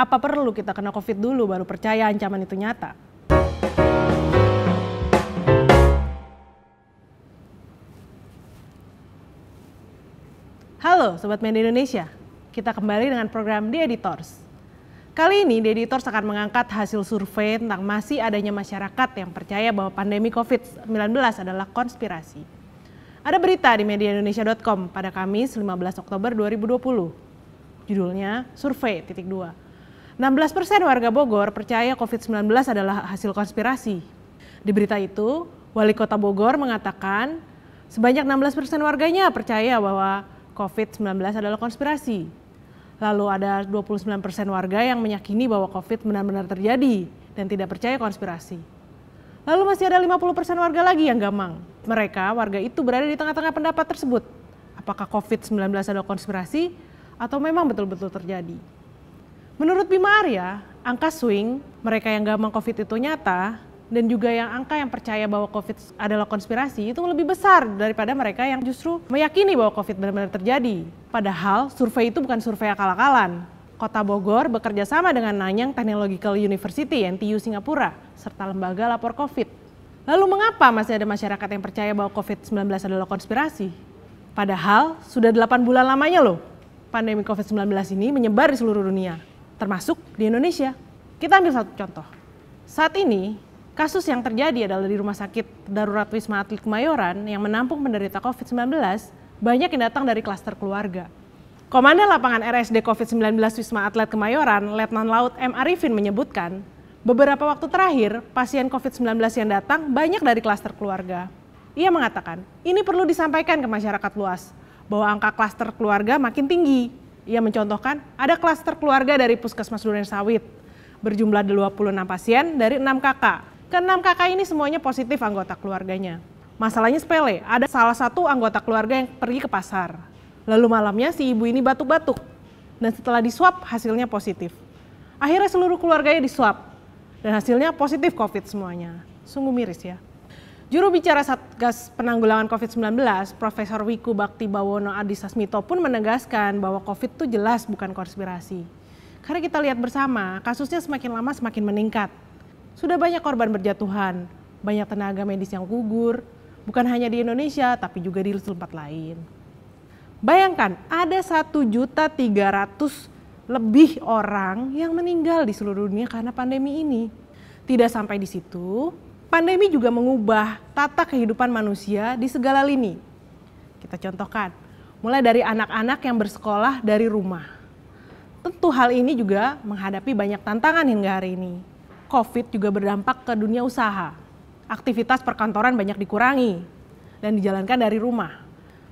Apa perlu kita kena COVID dulu baru percaya ancaman itu nyata? Halo Sobat Media Indonesia, kita kembali dengan program The Editors. Kali ini The Editors akan mengangkat hasil survei tentang masih adanya masyarakat yang percaya bahwa pandemi COVID-19 adalah konspirasi. Ada berita di mediaindonesia.com pada Kamis 15 Oktober 2020. Judulnya Survei Titik 2. 16 persen warga Bogor percaya COVID-19 adalah hasil konspirasi. Di berita itu, Wali Kota Bogor mengatakan sebanyak 16 persen warganya percaya bahwa COVID-19 adalah konspirasi. Lalu ada 29 persen warga yang meyakini bahwa COVID benar-benar terjadi dan tidak percaya konspirasi. Lalu masih ada 50 persen warga lagi yang gamang. Mereka, warga itu berada di tengah-tengah pendapat tersebut. Apakah COVID-19 adalah konspirasi atau memang betul-betul terjadi? Menurut Bima Arya, angka swing, mereka yang gampang COVID itu nyata, dan juga yang angka yang percaya bahwa COVID adalah konspirasi itu lebih besar daripada mereka yang justru meyakini bahwa COVID benar-benar terjadi. Padahal survei itu bukan survei akal-akalan. Kota Bogor bekerja sama dengan Nanyang Technological University NTU Singapura serta lembaga lapor COVID. Lalu mengapa masih ada masyarakat yang percaya bahwa COVID-19 adalah konspirasi? Padahal sudah 8 bulan lamanya loh pandemi COVID-19 ini menyebar di seluruh dunia termasuk di Indonesia. Kita ambil satu contoh. Saat ini, kasus yang terjadi adalah di Rumah Sakit Darurat Wisma Atlet Kemayoran yang menampung penderita COVID-19 banyak yang datang dari klaster keluarga. Komandan lapangan RSD COVID-19 Wisma Atlet Kemayoran, Letnan Laut M. Arifin menyebutkan, beberapa waktu terakhir pasien COVID-19 yang datang banyak dari klaster keluarga. Ia mengatakan, ini perlu disampaikan ke masyarakat luas, bahwa angka klaster keluarga makin tinggi ia mencontohkan ada klaster keluarga dari Puskesmas Duren Sawit berjumlah 26 pasien dari 6 kakak. Keenam kakak ini semuanya positif anggota keluarganya. Masalahnya sepele, ada salah satu anggota keluarga yang pergi ke pasar. Lalu malamnya si ibu ini batuk-batuk dan setelah disuap hasilnya positif. Akhirnya seluruh keluarganya disuap dan hasilnya positif COVID semuanya. Sungguh miris ya. Juru bicara Satgas Penanggulangan COVID-19, Profesor Wiku Bakti Bawono Adi Sasmito pun menegaskan bahwa COVID itu jelas bukan konspirasi. Karena kita lihat bersama, kasusnya semakin lama semakin meningkat. Sudah banyak korban berjatuhan, banyak tenaga medis yang gugur, bukan hanya di Indonesia tapi juga di tempat lain. Bayangkan ada juta 1.300 lebih orang yang meninggal di seluruh dunia karena pandemi ini. Tidak sampai di situ, pandemi juga mengubah tata kehidupan manusia di segala lini. Kita contohkan, mulai dari anak-anak yang bersekolah dari rumah. Tentu hal ini juga menghadapi banyak tantangan hingga hari ini. COVID juga berdampak ke dunia usaha. Aktivitas perkantoran banyak dikurangi dan dijalankan dari rumah.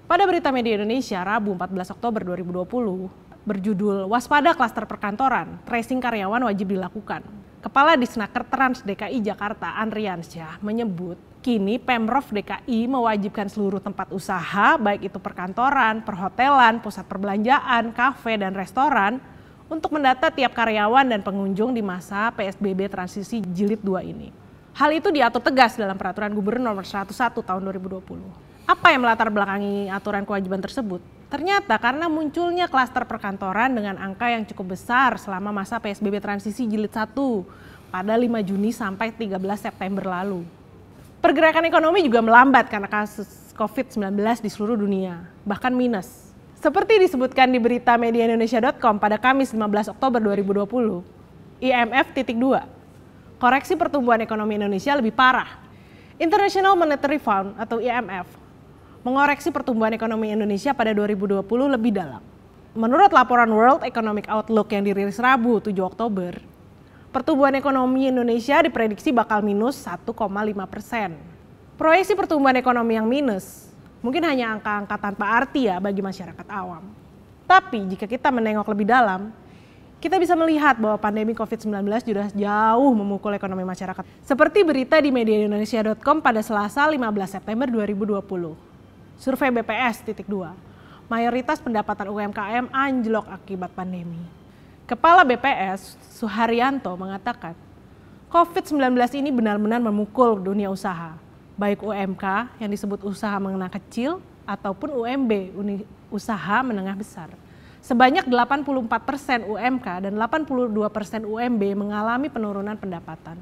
Pada berita media Indonesia Rabu 14 Oktober 2020 berjudul Waspada Klaster Perkantoran, Tracing Karyawan Wajib Dilakukan. Kepala Disnaker Trans DKI Jakarta Andriansyah menyebut kini Pemprov DKI mewajibkan seluruh tempat usaha baik itu perkantoran, perhotelan, pusat perbelanjaan, kafe dan restoran untuk mendata tiap karyawan dan pengunjung di masa PSBB transisi jilid 2 ini. Hal itu diatur tegas dalam peraturan gubernur nomor 101 tahun 2020. Apa yang melatar belakangi aturan kewajiban tersebut? Ternyata karena munculnya klaster perkantoran dengan angka yang cukup besar selama masa PSBB transisi jilid 1 pada 5 Juni sampai 13 September lalu. Pergerakan ekonomi juga melambat karena kasus COVID-19 di seluruh dunia, bahkan minus. Seperti disebutkan di berita mediaindonesia.com pada Kamis 15 Oktober 2020, IMF titik dua, koreksi pertumbuhan ekonomi Indonesia lebih parah. International Monetary Fund atau IMF mengoreksi pertumbuhan ekonomi Indonesia pada 2020 lebih dalam. Menurut laporan World Economic Outlook yang dirilis Rabu 7 Oktober, pertumbuhan ekonomi Indonesia diprediksi bakal minus 1,5 persen. Proyeksi pertumbuhan ekonomi yang minus mungkin hanya angka-angka tanpa arti ya bagi masyarakat awam. Tapi jika kita menengok lebih dalam, kita bisa melihat bahwa pandemi COVID-19 sudah jauh memukul ekonomi masyarakat. Seperti berita di mediaindonesia.com pada Selasa 15 September 2020. Survei BPS titik dua mayoritas pendapatan UMKM anjlok akibat pandemi. Kepala BPS Suharyanto mengatakan, COVID-19 ini benar-benar memukul dunia usaha, baik UMK yang disebut usaha menengah kecil ataupun UMB, usaha menengah besar. Sebanyak 84 persen UMK dan 82 persen UMB mengalami penurunan pendapatan.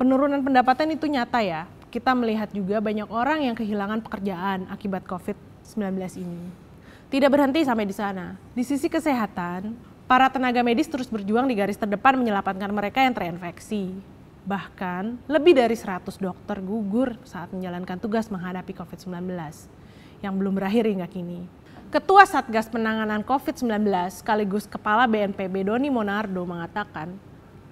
Penurunan pendapatan itu nyata ya, kita melihat juga banyak orang yang kehilangan pekerjaan akibat COVID-19 ini. Tidak berhenti sampai di sana. Di sisi kesehatan, para tenaga medis terus berjuang di garis terdepan menyelamatkan mereka yang terinfeksi. Bahkan, lebih dari 100 dokter gugur saat menjalankan tugas menghadapi COVID-19 yang belum berakhir hingga kini. Ketua Satgas Penanganan COVID-19 sekaligus Kepala BNPB Doni Monardo mengatakan,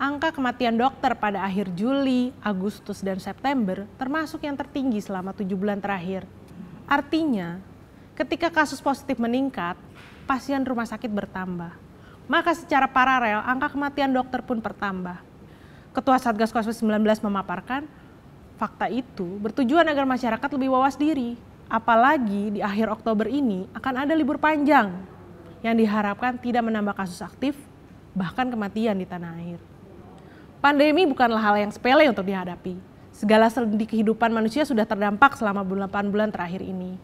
angka kematian dokter pada akhir Juli, Agustus, dan September termasuk yang tertinggi selama tujuh bulan terakhir. Artinya, ketika kasus positif meningkat, pasien rumah sakit bertambah. Maka secara paralel, angka kematian dokter pun bertambah. Ketua Satgas COVID-19 memaparkan, fakta itu bertujuan agar masyarakat lebih wawas diri. Apalagi di akhir Oktober ini akan ada libur panjang yang diharapkan tidak menambah kasus aktif, bahkan kematian di tanah air. Pandemi bukanlah hal yang sepele untuk dihadapi. Segala sendi kehidupan manusia sudah terdampak selama 8 bulan terakhir ini.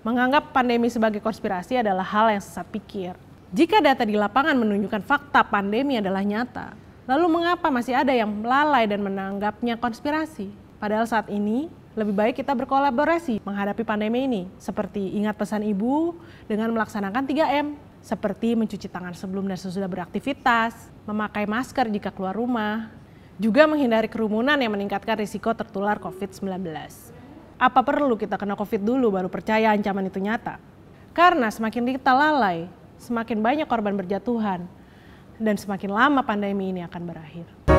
Menganggap pandemi sebagai konspirasi adalah hal yang sesat pikir. Jika data di lapangan menunjukkan fakta pandemi adalah nyata, lalu mengapa masih ada yang lalai dan menanggapnya konspirasi? Padahal saat ini, lebih baik kita berkolaborasi menghadapi pandemi ini, seperti ingat pesan ibu dengan melaksanakan 3M, seperti mencuci tangan sebelum dan sesudah beraktivitas, memakai masker jika keluar rumah, juga menghindari kerumunan yang meningkatkan risiko tertular COVID-19. Apa perlu kita kena COVID dulu baru percaya ancaman itu nyata? Karena semakin kita lalai, semakin banyak korban berjatuhan, dan semakin lama pandemi ini akan berakhir.